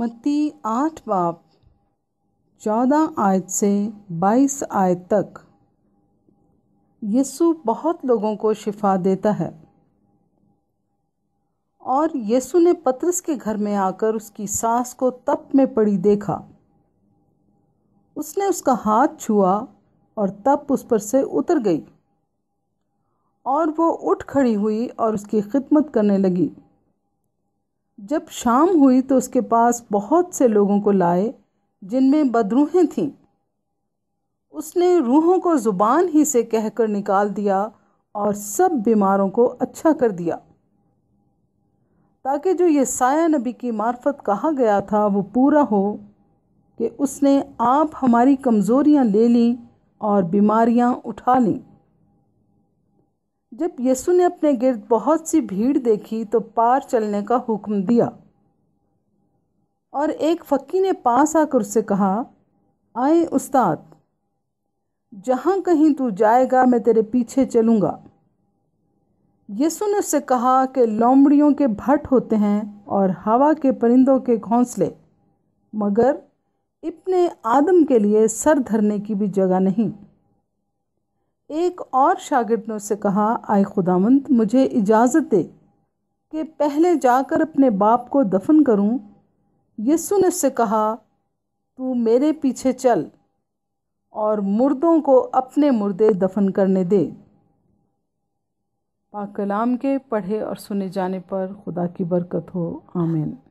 मती आठ बाप चौदह आयत से बाईस आयत तक यीशु बहुत लोगों को शिफा देता है और यीशु ने पत्रस के घर में आकर उसकी सास को तप में पड़ी देखा उसने उसका हाथ छुआ और तप उस पर से उतर गई और वो उठ खड़ी हुई और उसकी खिदमत करने लगी जब शाम हुई तो उसके पास बहुत से लोगों को लाए जिनमें बदरूहें थीं उसने रूहों को ज़ुबान ही से कहकर निकाल दिया और सब बीमारों को अच्छा कर दिया ताकि जो ये साया नबी की मार्फत कहा गया था वो पूरा हो कि उसने आप हमारी कमज़ोरियाँ ले लीं और बीमारियाँ उठा लीं जब यीशु ने अपने गिर्द बहुत सी भीड़ देखी तो पार चलने का हुक्म दिया और एक फकी ने पास आकर उससे कहा आए उस्ताद जहाँ कहीं तू जाएगा मैं तेरे पीछे चलूँगा यीशु ने उससे कहा कि लोमड़ियों के भट होते हैं और हवा के परिंदों के घोंसले मगर इतने आदम के लिए सर धरने की भी जगह नहीं एक और शागिर्द ने उससे कहा आए खुदावंत मुझे इजाज़त दे कि पहले जाकर अपने बाप को दफन करूं। यस्सु ने उससे कहा तू मेरे पीछे चल और मुर्दों को अपने मुर्दे दफन करने दे पाकलाम कलाम के पढ़े और सुने जाने पर खुदा की बरकत हो आमीन